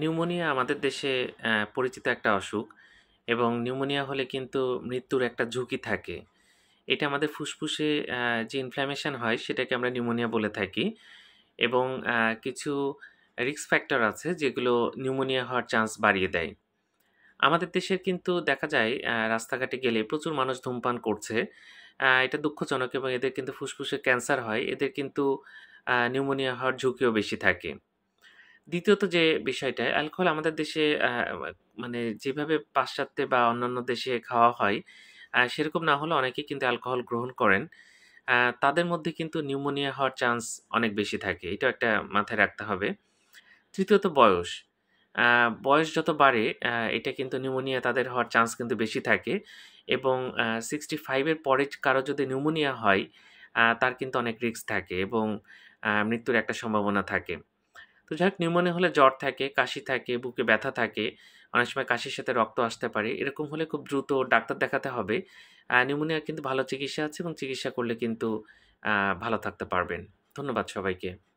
pneumonia আমাদের দেশে পরিচিত একটা অসুখ এবং নিউমোনিয়া হলে কিন্তু মৃত্যুর একটা ঝুঁকি থাকে এটা আমাদের ফুসফুসে যে ইনফ্ল্যামেশন হয় সেটাকে আমরা নিউমোনিয়া বলে থাকি এবং কিছু রিক্স ফ্যাক্টর আছে যেগুলো নিউমোনিয়া হওয়ার চান্স বাড়িয়ে দেয় আমাদের দেশের কিন্তু দেখা যায় রাস্তাঘাটে গেলে প্রচুর মানুষ ধূমপান করছে এটা দুঃখজনক এবং এদের কিন্তু ফুসফুসে ক্যান্সার হয় এদের কিন্তু নিউমোনিয়া হওয়ার ঝুঁকিও বেশি থাকে দ্বিতীয়ত যে বিষয়টা অ্যালকোহল আমাদের দেশে মানে যেভাবে পাশ্চাত্যে বা অন্যান্য দেশে খাওয়া হয় সেরকম না হলে অনেকে কিন্তু অ্যালকোহল গ্রহণ করেন তাদের মধ্যে কিন্তু নিউমোনিয়া হওয়ার চান্স অনেক বেশি থাকে এটা একটা মাথায় রাখতে হবে তৃতীয়ত বয়স বয়স যত বাড়ে এটা কিন্তু নিউমোনিয়া তাদের হওয়ার চান্স কিন্তু বেশি থাকে এবং সিক্সটি ফাইভের পরে কারো যদি নিউমোনিয়া হয় তার কিন্তু অনেক রিস্ক থাকে এবং মৃত্যুর একটা সম্ভাবনা থাকে তো যাই হোক নিউমোনিয়া হলে জ্বর থাকে কাশি থাকে বুকে ব্যথা থাকে অনেক সময় কাশির সাথে রক্ত আসতে পারে এরকম হলে খুব দ্রুত ডাক্তার দেখাতে হবে নিউমোনিয়া কিন্তু ভালো চিকিৎসা আছে এবং চিকিৎসা করলে কিন্তু ভালো থাকতে পারবেন ধন্যবাদ সবাইকে